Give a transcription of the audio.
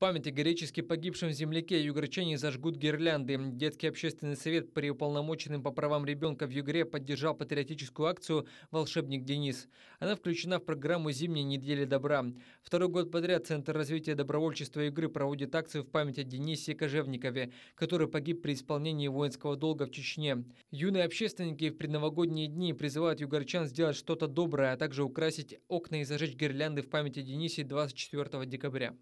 память о героически погибшем земляке югорчане зажгут гирлянды. Детский общественный совет при уполномоченном по правам ребенка в Югре поддержал патриотическую акцию «Волшебник Денис». Она включена в программу «Зимняя неделя добра». Второй год подряд Центр развития добровольчества Югры проводит акцию в память о Денисе Кожевникове, который погиб при исполнении воинского долга в Чечне. Юные общественники в предновогодние дни призывают югорчан сделать что-то доброе, а также украсить окна и зажечь гирлянды в память о Денисе 24 декабря.